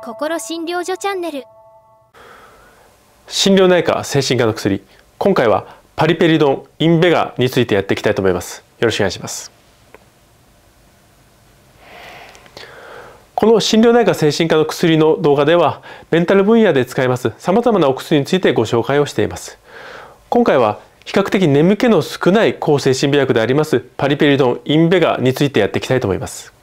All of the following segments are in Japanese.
心診療所チャンネル心療内科精神科の薬今回はパリペリドンインベガについてやっていきたいと思いますよろしくお願いしますこの心療内科精神科の薬の動画ではメンタル分野で使います様々なお薬についてご紹介をしています今回は比較的眠気の少ない抗精神病薬でありますパリペリドンインベガについてやっていきたいと思います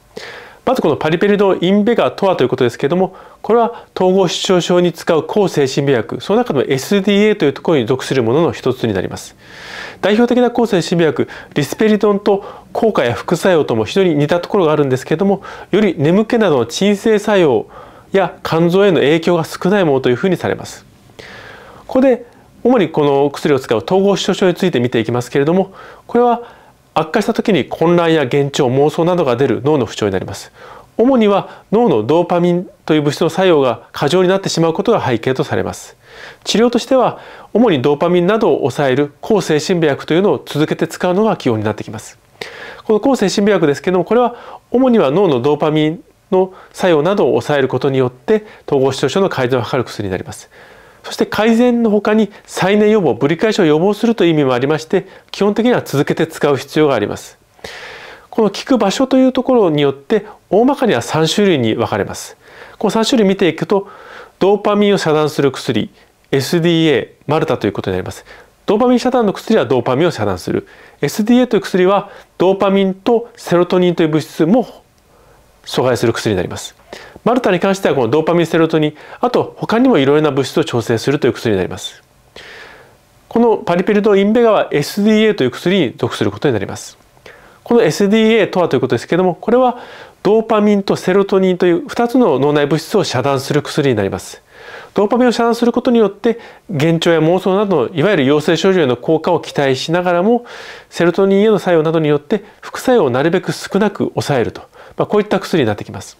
まずこのパリペリドインベガとはということですけれどもこれは統合失調症に使う抗精神病薬その中の SDA というところに属するものの一つになります代表的な抗精神病薬リスペリドンと効果や副作用とも非常に似たところがあるんですけれどもより眠気などの鎮静作用や肝臓への影響が少ないものというふうにされますここで主にこの薬を使う統合失調症について見ていきますけれどもこれは悪化した時に混乱や幻聴妄想などが出る脳の不調になります主には脳のドーパミンという物質の作用が過剰になってしまうことが背景とされます治療としては主にドーパミンなどを抑える抗精神病薬というのを続けて使うのが基本になってきますこの抗精神病薬ですけどもこれは主には脳のドーパミンの作用などを抑えることによって統合失調症の改善を図る薬になりますそして改善の他に再燃予防ぶり返しを予防するという意味もありまして基本的には続けて使う必要がありますこの効く場所というところによって大まかには3種類に分かれますこの3種類見ていくとドーパミンを遮断する薬 SDA マルタということになりますドーパミン遮断の薬はドーパミンを遮断する SDA という薬はドーパミンとセロトニンという物質も阻害する薬になります。マルタに関してはこのドーパミンセロトニンあと他にもいろいろな物質を調整するという薬になります。このパリピルドインベガは SDA という薬に属することになります。この SDA とはということですけれどもこれはドーパミンとセロトニンという2つの脳内物質を遮断する薬になります。ドーパミンを遮断することによって幻聴や妄想などのいわゆる陽性症状への効果を期待しながらもセロトニンへの作用などによって副作用をなるべく少なく抑えるとまあ、こういった薬になってきます。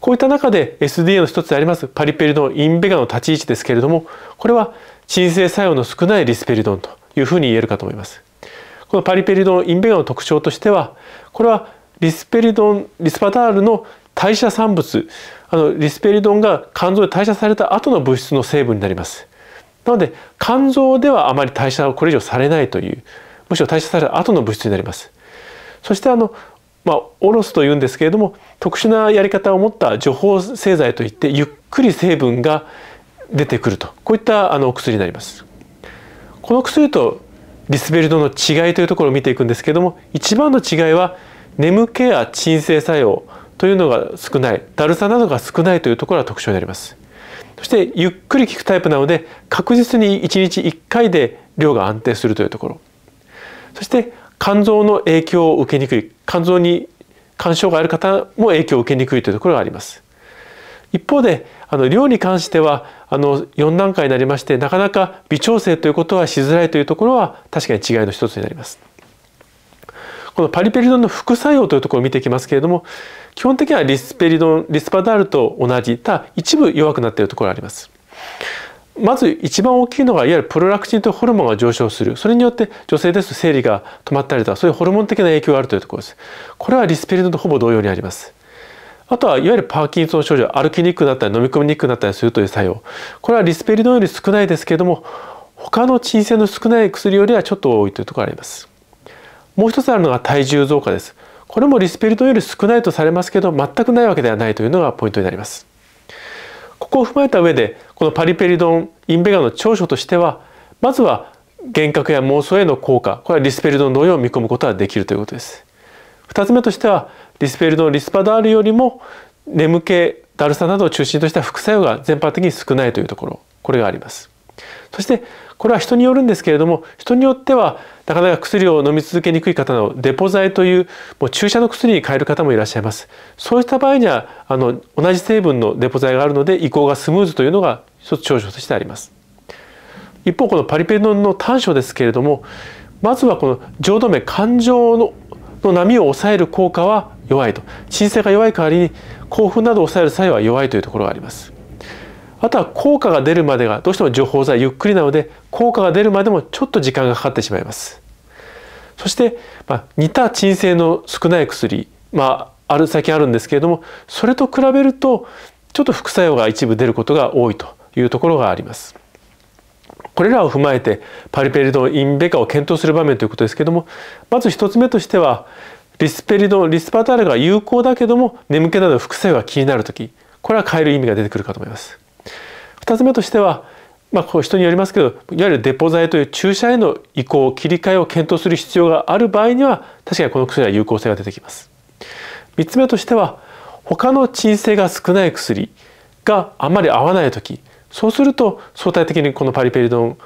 こういった中で SDA の一つでありますパリペリドンインベガの立ち位置ですけれどもこれは鎮静作用の少ないリスペリドンというふうに言えるかと思います。このパリペリドンインベガの特徴としてはこれはリスペリドンリスパタールの代謝産物あのリスペリドンが肝臓で代謝された後の物質の成分になります。なので肝臓ではあまり代謝をこれ以上されないというむしろ代謝された後の物質になります。そしてあのまあ、オロスというんですけれども特殊なやり方を持った除胞製剤といってゆっくり成分が出てくるとこういったあのお薬になります。この薬とリスベルドの違いというところを見ていくんですけれども一番の違いは眠気や鎮静作用というのが少ないだるさなどが少ないというところが特徴になりますそしてゆっくり効くタイプなので確実に1日1回で量が安定するというところそして肝臓の影響を受けにくい肝臓に肝障がある方も影響を受けにくいというところがあります一方であの量に関してはあの4段階になりましてなかなか微調整ということはしづらいというところは確かに違いの一つになりますこのパリペリドンの副作用というところを見ていきますけれども基本的にはリスペリドンリスパダールと同じただ一部弱くなっているところがありますまず一番大きいのがいわゆるプロラクチンというホルモンが上昇するそれによって女性ですと生理が止まったりとかそういうホルモン的な影響があるというところですこれはリスペリンとほぼ同様にありますあとはいわゆるパーキンソン症状歩きにくくなったり飲み込みにくくなったりするという作用これはリスペリドンより少ないですけれども他の鎮静の少ない薬よりはちょっと多いというところがありますもう一つあるのが体重増加ですこれもリスペリドンより少ないとされますけど全くないわけではないというのがポイントになりますここを踏まえた上でこのパリペリドンインベガの長所としてはまずは幻覚や妄想への効果これはリスペルドン同様を見込むことができるということです。2つ目としてはリスペルドンリスパダールよりも眠気だるさなどを中心とした副作用が全般的に少ないというところこれがあります。そしてこれは人によるんですけれども人によってはなかなか薬を飲み続けにくい方のデポ剤というもう注射の薬に変える方もいらっしゃいますそうした場合にはあの同じ成分のデポ剤があるので移行がスムーズというのが一つ長所としてあります一方このパリペノンの短所ですけれどもまずはこの浄土目感情のの波を抑える効果は弱いと鎮静が弱い代わりに興奮などを抑える際は弱いというところがありますあとは効果が出るまでがどうしても除法剤ゆっくりなので効果が出るまでもちょっと時間がかかってしまいますそして、まあ、似た鎮静の少ない薬、まあ、ある最近あるんですけれどもそれと比べるとちょっと副作用が一部出ることが多いというところがありますこれらを踏まえてパリペリドンインベカを検討する場面ということですけどもまず1つ目としてはリスペリドンリスパタールが有効だけども眠気など副作用が気になる時これは変える意味が出てくるかと思います2つ目としては、まあ、こう人によりますけどいわゆるデポ剤という注射への移行切り替えを検討する必要がある場合には確かにこの薬は有効性が出てきます。3つ目としては他の鎮静が少ない薬があまり合わない時そうすると相対的にこのパリペリドン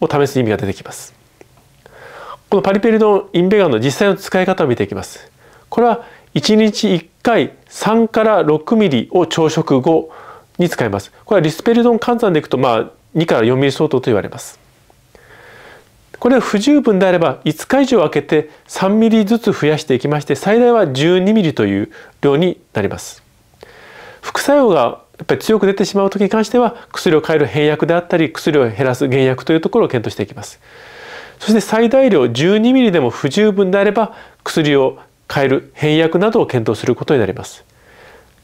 を試す意味が出てきますこのパリペリドンインベガンの実際の使い方を見ていきますこれは1日1回3から6ミリを朝食後に使います。これはリスペルドン換算でいくと、まあ、2から4ミリ相当と言われます。これは不十分であれば5日以上空けて3ミリずつ増やしていきまして最大は12ミリという量になります副作用がやっぱり強く出てしまう時に関しては薬を変える変薬であったり薬を減らす減薬というところを検討していきますそして最大量12ミリでも不十分であれば薬を変える変薬などを検討することになります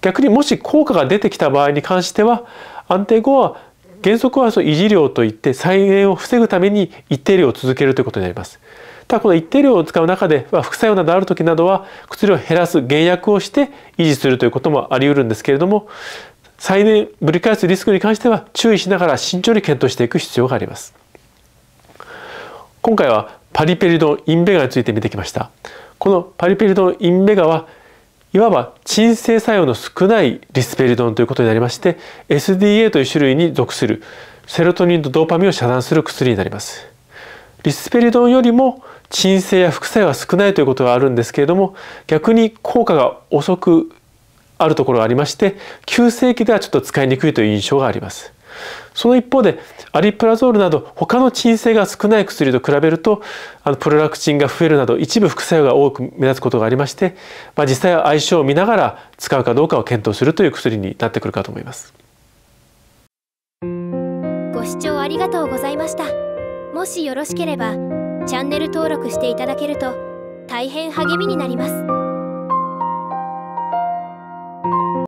逆にもし効果が出てきた場合に関しては安定後は原則はその維持量といって再燃を防ぐために一定量を続けるということになります。ただこの一定量を使う中で、副作用などある時などは薬を減らす減薬をして維持するということもあり得るんですけれども再燃ぶり返すリスクに関しては注意しながら慎重に検討していく必要があります。今回はパリペリドンインベガについて見てきました。このパリペリドンインベガはいわば鎮静作用の少ないリスペリドンということになりまして SDA という種類に属するセロトニンとドーパミンを遮断する薬になりますリスペリドンよりも鎮静や副作用は少ないということはあるんですけれども逆に効果が遅くあるところがありまして急性期ではちょっと使いにくいという印象がありますその一方でアリプラゾールなど他の鎮静が少ない薬と比べるとあのプロラクチンが増えるなど一部副作用が多く目立つことがありまして、まあ、実際は相性を見ながら使うかどうかを検討するという薬になってくるかと思います。ご視聴ありがとうございました。もしよろしければチャンネル登録していただけると大変励みになります。